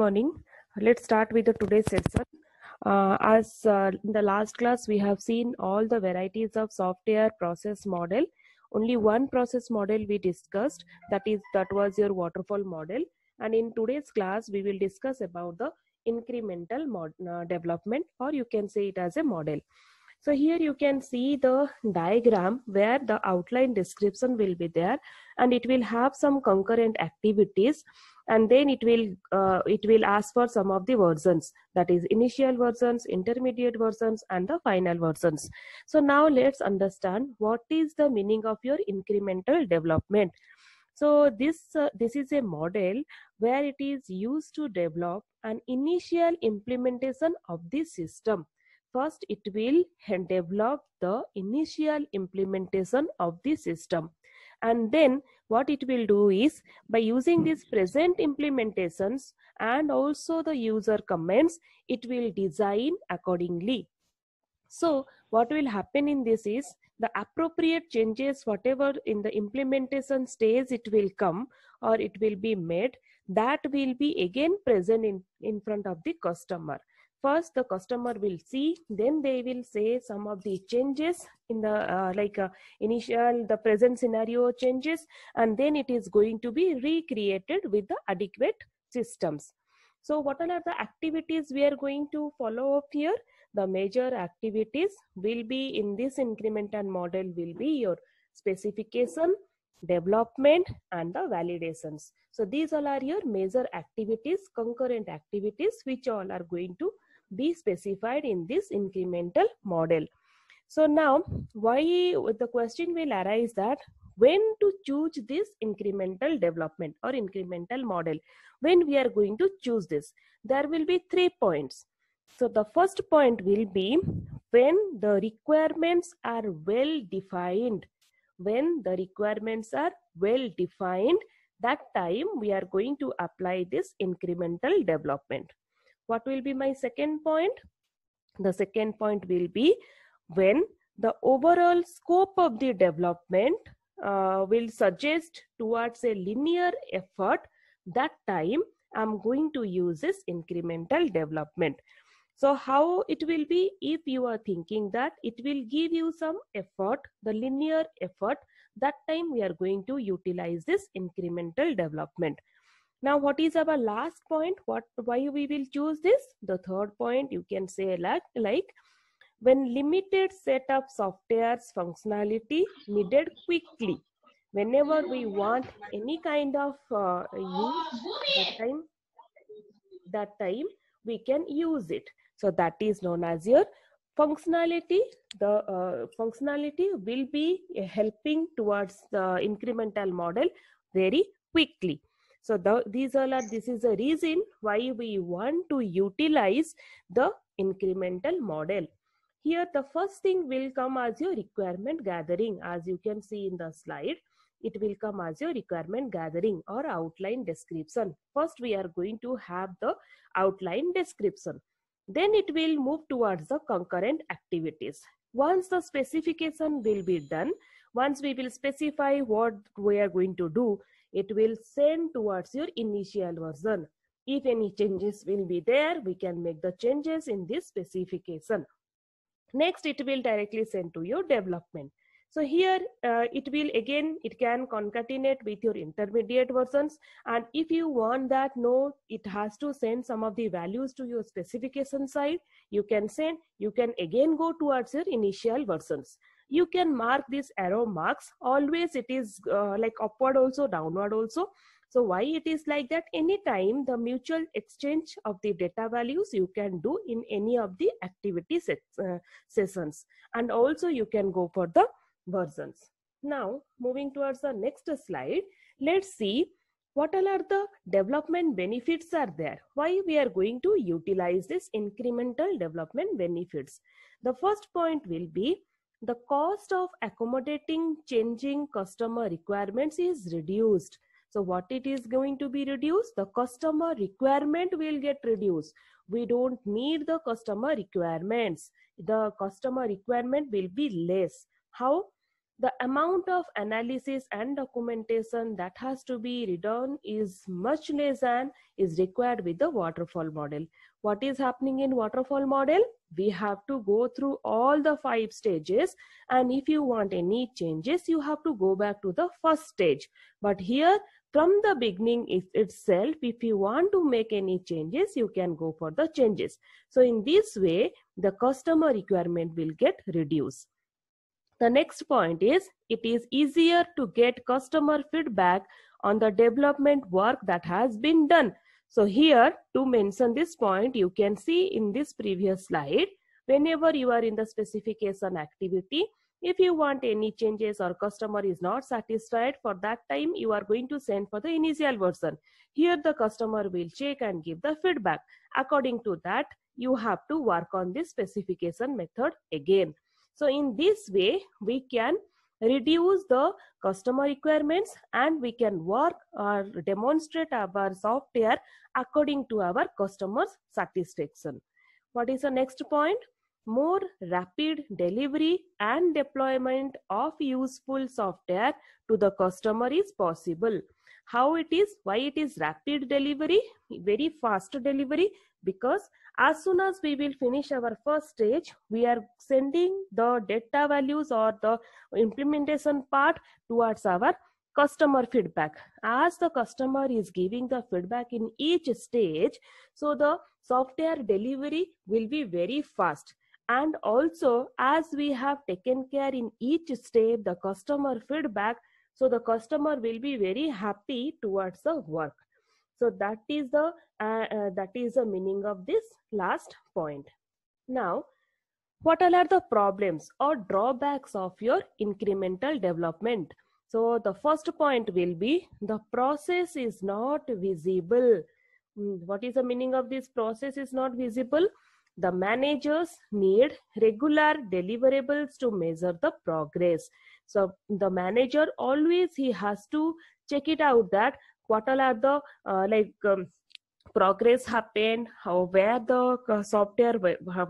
morning let's start with the today's session uh, as uh, in the last class we have seen all the varieties of software process model only one process model we discussed that is that was your waterfall model and in today's class we will discuss about the incremental mod, uh, development or you can say it as a model so here you can see the diagram where the outline description will be there and it will have some concurrent activities and then it will uh, it will ask for some of the versions that is initial versions intermediate versions and the final versions so now let's understand what is the meaning of your incremental development so this uh, this is a model where it is used to develop an initial implementation of the system First, it will develop the initial implementation of the system. And then what it will do is by using these present implementations and also the user comments, it will design accordingly. So what will happen in this is the appropriate changes, whatever in the implementation stage it will come or it will be made, that will be again present in, in front of the customer first the customer will see then they will say some of the changes in the uh, like uh, initial the present scenario changes and then it is going to be recreated with the adequate systems so what are the activities we are going to follow up here the major activities will be in this incremental model will be your specification development and the validations so these all are your major activities concurrent activities which all are going to be specified in this incremental model. So now why the question will arise that when to choose this incremental development or incremental model when we are going to choose this there will be three points so the first point will be when the requirements are well defined when the requirements are well defined that time we are going to apply this incremental development what will be my second point the second point will be when the overall scope of the development uh, will suggest towards a linear effort that time i'm going to use this incremental development so how it will be if you are thinking that it will give you some effort the linear effort that time we are going to utilize this incremental development now what is our last point what why we will choose this the third point you can say like like when limited set of software's functionality needed quickly whenever we want any kind of uh, use that time that time we can use it so that is known as your functionality the uh, functionality will be helping towards the incremental model very quickly so the, these all are, this is the reason why we want to utilize the incremental model. Here the first thing will come as your requirement gathering as you can see in the slide. It will come as your requirement gathering or outline description. First we are going to have the outline description. Then it will move towards the concurrent activities. Once the specification will be done, once we will specify what we are going to do, it will send towards your initial version. If any changes will be there, we can make the changes in this specification. Next, it will directly send to your development. So here uh, it will again, it can concatenate with your intermediate versions. And if you want that, no, it has to send some of the values to your specification side. You can send, you can again go towards your initial versions you can mark these arrow marks always it is uh, like upward also downward also so why it is like that anytime the mutual exchange of the data values you can do in any of the activity uh, sessions and also you can go for the versions now moving towards the next slide let's see what all are the development benefits are there why we are going to utilize this incremental development benefits the first point will be the cost of accommodating changing customer requirements is reduced. So what it is going to be reduced? The customer requirement will get reduced. We don't need the customer requirements. The customer requirement will be less. How? the amount of analysis and documentation that has to be redone is much less than is required with the waterfall model what is happening in waterfall model we have to go through all the five stages and if you want any changes you have to go back to the first stage but here from the beginning itself if you want to make any changes you can go for the changes so in this way the customer requirement will get reduced the next point is it is easier to get customer feedback on the development work that has been done. So here to mention this point, you can see in this previous slide, whenever you are in the specification activity, if you want any changes or customer is not satisfied for that time, you are going to send for the initial version. Here the customer will check and give the feedback. According to that, you have to work on this specification method again. So in this way, we can reduce the customer requirements and we can work or demonstrate our software according to our customers satisfaction what is the next point more rapid delivery and deployment of useful software to the customer is possible how it is why it is rapid delivery very fast delivery because as soon as we will finish our first stage we are sending the data values or the implementation part towards our customer feedback as the customer is giving the feedback in each stage so the software delivery will be very fast and also as we have taken care in each stage, the customer feedback so the customer will be very happy towards the work so that is the uh, uh, that is the meaning of this last point now what are the problems or drawbacks of your incremental development so the first point will be the process is not visible hmm, what is the meaning of this process is not visible the managers need regular deliverables to measure the progress so the manager always he has to check it out that what all are the uh, like um, progress happened how where the uh, software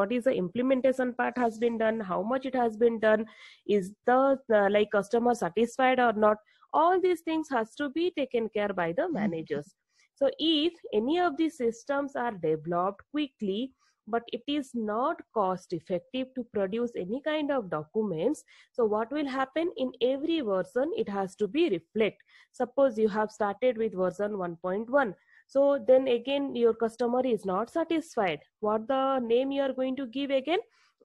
what is the implementation part has been done how much it has been done is the uh, like customer satisfied or not all these things has to be taken care by the mm-hmm. managers so if any of these systems are developed quickly but it is not cost effective to produce any kind of documents so what will happen in every version it has to be reflect suppose you have started with version 1.1 so then again your customer is not satisfied what the name you are going to give again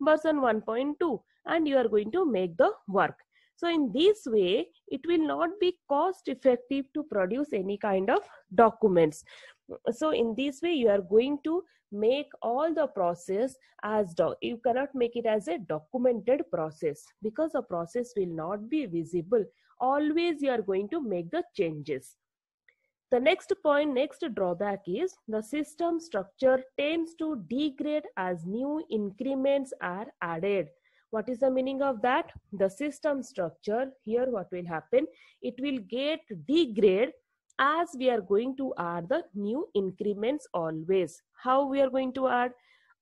version 1.2 and you are going to make the work so in this way it will not be cost effective to produce any kind of documents so in this way you are going to make all the process as you cannot make it as a documented process because the process will not be visible always you are going to make the changes the next point, next drawback is the system structure tends to degrade as new increments are added. What is the meaning of that? The system structure, here what will happen? It will get degrade as we are going to add the new increments always. How we are going to add?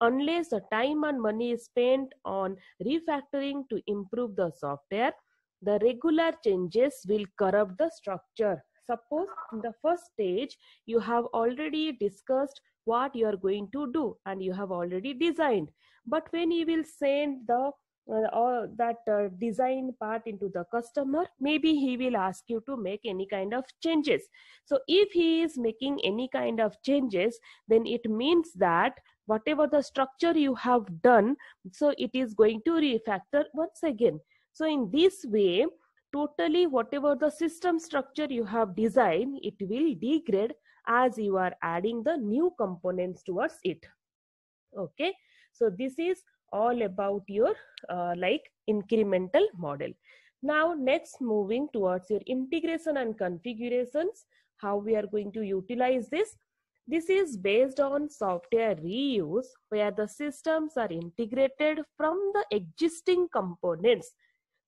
Unless the time and money is spent on refactoring to improve the software, the regular changes will corrupt the structure. Suppose in the first stage, you have already discussed what you are going to do and you have already designed. But when you will send the all that uh, design part into the customer maybe he will ask you to make any kind of changes so if he is making any kind of changes then it means that whatever the structure you have done so it is going to refactor once again so in this way totally whatever the system structure you have designed it will degrade as you are adding the new components towards it okay so this is all about your uh, like incremental model now next moving towards your integration and configurations how we are going to utilize this this is based on software reuse where the systems are integrated from the existing components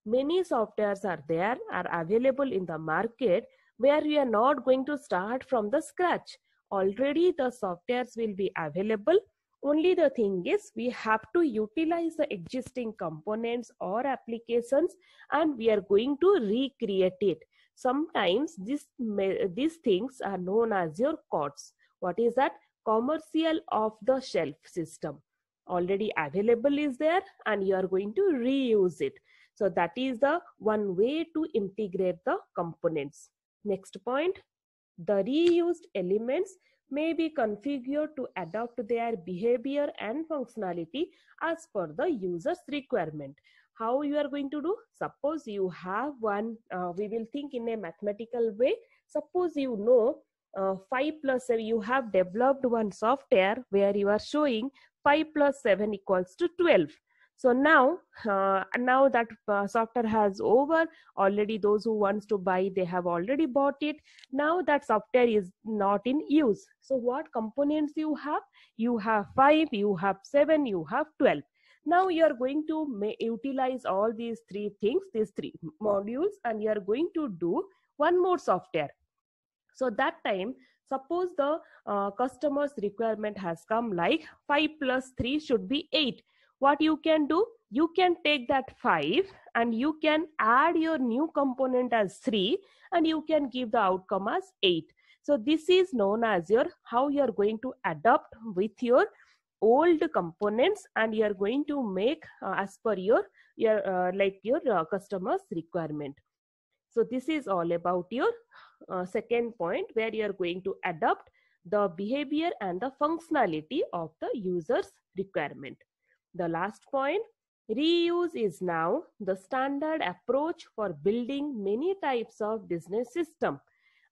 many softwares are there are available in the market where we are not going to start from the scratch already the softwares will be available only the thing is we have to utilize the existing components or applications and we are going to recreate it. Sometimes this, these things are known as your COTS. What is that? Commercial off the shelf system. Already available is there and you are going to reuse it. So that is the one way to integrate the components. Next point, the reused elements may be configured to adapt their behavior and functionality as per the user's requirement how you are going to do suppose you have one uh, we will think in a mathematical way suppose you know uh, 5 plus 7 you have developed one software where you are showing 5 plus 7 equals to 12 so now uh, now that uh, software has over already those who wants to buy they have already bought it now that software is not in use so what components you have you have 5 you have 7 you have 12 now you are going to may utilize all these three things these three modules and you are going to do one more software so that time suppose the uh, customer's requirement has come like 5 plus 3 should be 8 what you can do you can take that 5 and you can add your new component as 3 and you can give the outcome as 8 so this is known as your how you are going to adapt with your old components and you are going to make uh, as per your your uh, like your uh, customers requirement so this is all about your uh, second point where you are going to adapt the behavior and the functionality of the user's requirement the last point reuse is now the standard approach for building many types of business system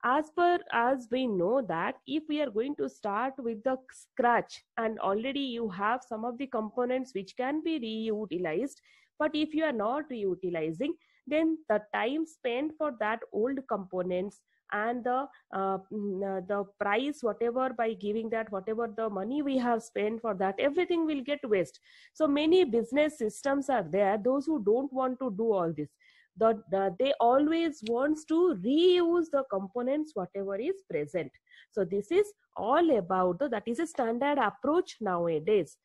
as per as we know that if we are going to start with the scratch and already you have some of the components which can be reutilized but if you are not reutilizing then the time spent for that old components and the uh, mm, uh, the price whatever by giving that whatever the money we have spent for that everything will get waste so many business systems are there those who don't want to do all this the, the, they always wants to reuse the components whatever is present so this is all about the, that is a standard approach nowadays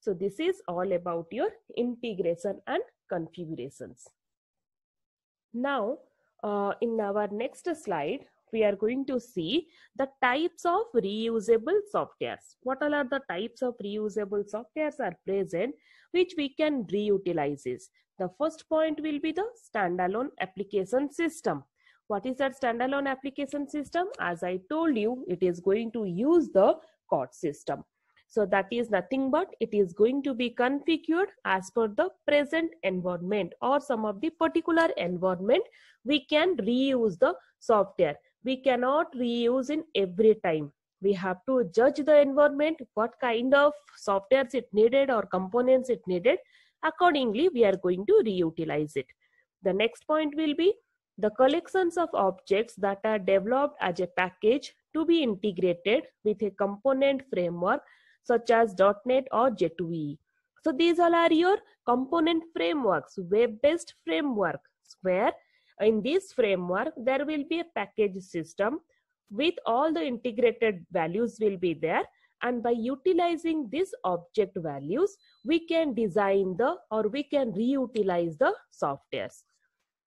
so this is all about your integration and configurations now uh, in our next slide, we are going to see the types of reusable softwares. What all are the types of reusable softwares are present which we can reutilize is. The first point will be the standalone application system. What is that standalone application system? As I told you, it is going to use the COD system. So that is nothing but it is going to be configured as per the present environment or some of the particular environment. We can reuse the software. We cannot reuse in every time. We have to judge the environment, what kind of softwares it needed or components it needed. Accordingly, we are going to reutilize it. The next point will be the collections of objects that are developed as a package to be integrated with a component framework such as .NET or .JetUI. So these all are your component frameworks, web-based frameworks where in this framework there will be a package system with all the integrated values will be there and by utilizing these object values we can design the or we can reutilize the softwares.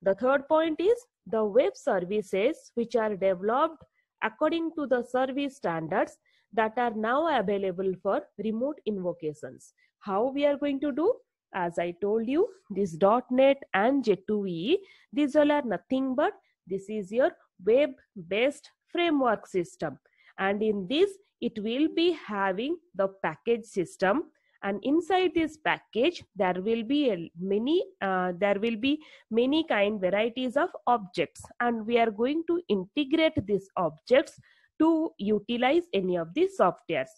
The third point is the web services which are developed according to the service standards that are now available for remote invocations. How we are going to do? As I told you, this .NET and J2EE, these all are nothing but this is your web-based framework system. And in this, it will be having the package system and inside this package there will be a many uh, there will be many kind varieties of objects and we are going to integrate these objects to utilize any of these softwares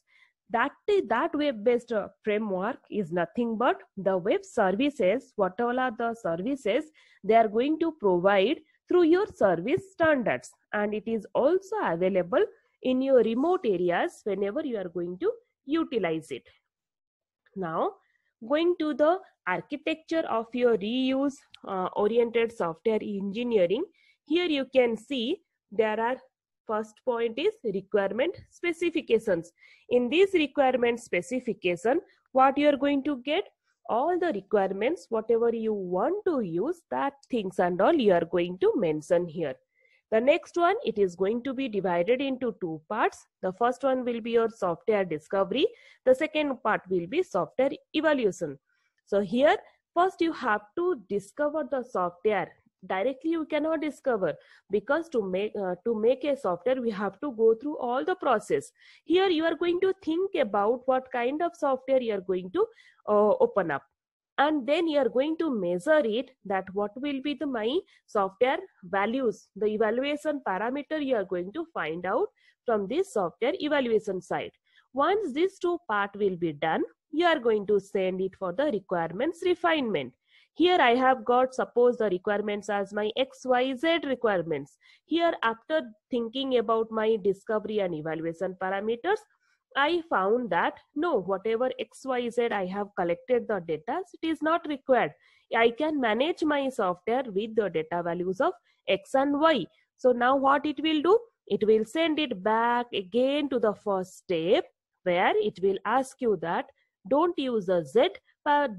that that web based uh, framework is nothing but the web services whatever are the services they are going to provide through your service standards and it is also available in your remote areas whenever you are going to utilize it now going to the architecture of your reuse uh, oriented software engineering here you can see there are First point is requirement specifications. In this requirement specification, what you are going to get? All the requirements, whatever you want to use, that things and all you are going to mention here. The next one, it is going to be divided into two parts. The first one will be your software discovery. The second part will be software evaluation. So here, first you have to discover the software directly you cannot discover because to make uh, to make a software we have to go through all the process here you are going to think about what kind of software you are going to uh, open up and then you are going to measure it that what will be the my software values the evaluation parameter you are going to find out from this software evaluation side once these two part will be done you are going to send it for the requirements refinement here I have got suppose the requirements as my XYZ requirements. Here after thinking about my discovery and evaluation parameters, I found that no, whatever XYZ I have collected the data, it is not required. I can manage my software with the data values of X and Y. So now what it will do? It will send it back again to the first step where it will ask you that don't use the Z,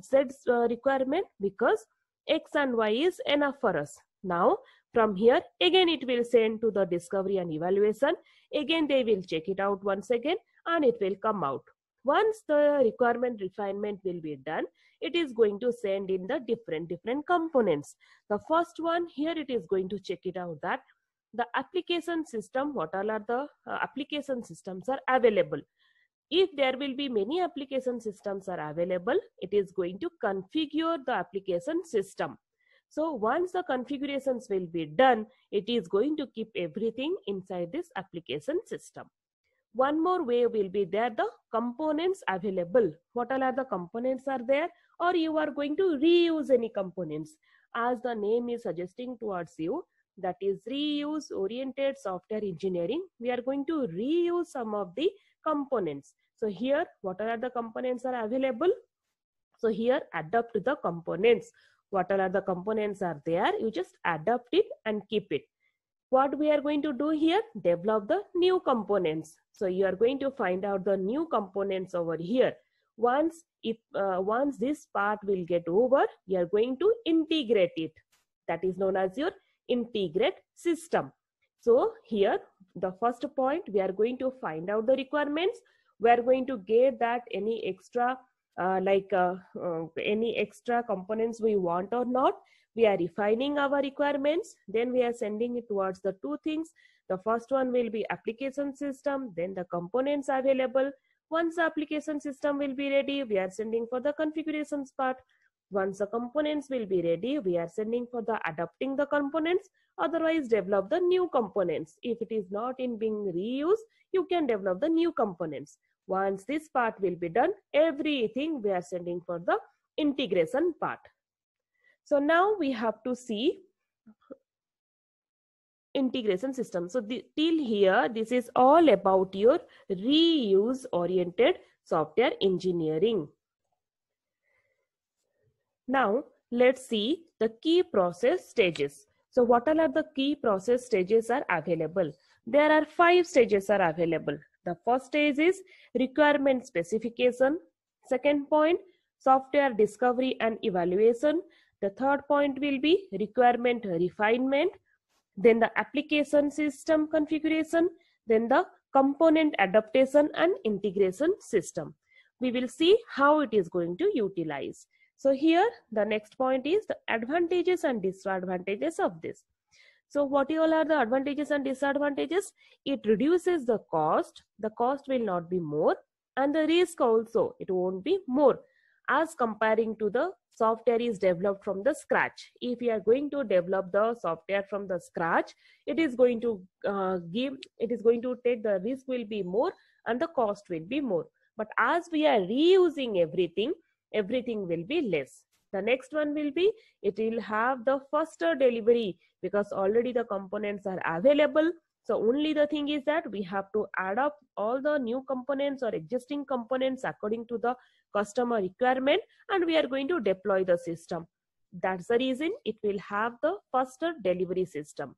Z uh, requirement because x and y is enough for us. Now, from here, again it will send to the discovery and evaluation. Again, they will check it out once again and it will come out. Once the requirement refinement will be done, it is going to send in the different, different components. The first one, here it is going to check it out that the application system, what all are the uh, application systems are available if there will be many application systems are available it is going to configure the application system so once the configurations will be done it is going to keep everything inside this application system one more way will be there the components available what all are the components are there or you are going to reuse any components as the name is suggesting towards you that is reuse oriented software engineering we are going to reuse some of the components. So here, what are the components are available? So here, adapt the components. What are the components are there? You just adapt it and keep it. What we are going to do here? Develop the new components. So you are going to find out the new components over here. Once if uh, once this part will get over, you are going to integrate it. That is known as your integrate system. So here the first point we are going to find out the requirements we are going to get that any extra uh, like uh, uh, any extra components we want or not we are refining our requirements then we are sending it towards the two things the first one will be application system then the components available once the application system will be ready we are sending for the configurations part once the components will be ready, we are sending for the adapting the components, otherwise develop the new components. If it is not in being reused, you can develop the new components. Once this part will be done, everything we are sending for the integration part. So now we have to see integration system. So the, till here, this is all about your reuse oriented software engineering. Now, let's see the key process stages. So what all are the key process stages are available? There are five stages are available. The first stage is requirement specification. Second point, software discovery and evaluation. The third point will be requirement refinement. Then the application system configuration. Then the component adaptation and integration system. We will see how it is going to utilize. So here the next point is the advantages and disadvantages of this. So what all are the advantages and disadvantages? It reduces the cost. The cost will not be more and the risk also it won't be more as comparing to the software is developed from the scratch. If you are going to develop the software from the scratch, it is going to uh, give, it is going to take the risk will be more and the cost will be more. But as we are reusing everything, everything will be less the next one will be it will have the faster delivery because already the components are available so only the thing is that we have to add up all the new components or existing components according to the customer requirement and we are going to deploy the system that's the reason it will have the faster delivery system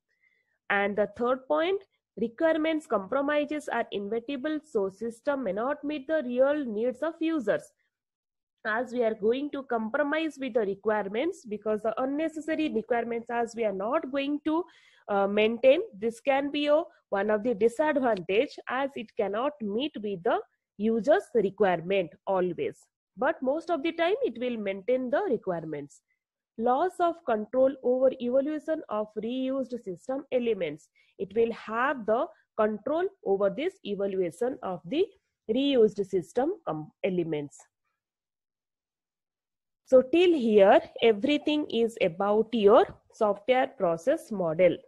and the third point requirements compromises are inevitable so system may not meet the real needs of users as we are going to compromise with the requirements because the unnecessary requirements as we are not going to uh, maintain this can be a, one of the disadvantage as it cannot meet with the user's requirement always but most of the time it will maintain the requirements loss of control over evolution of reused system elements it will have the control over this evaluation of the reused system elements so till here, everything is about your software process model.